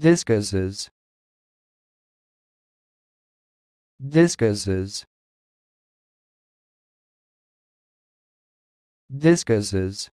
discusses discusses discusses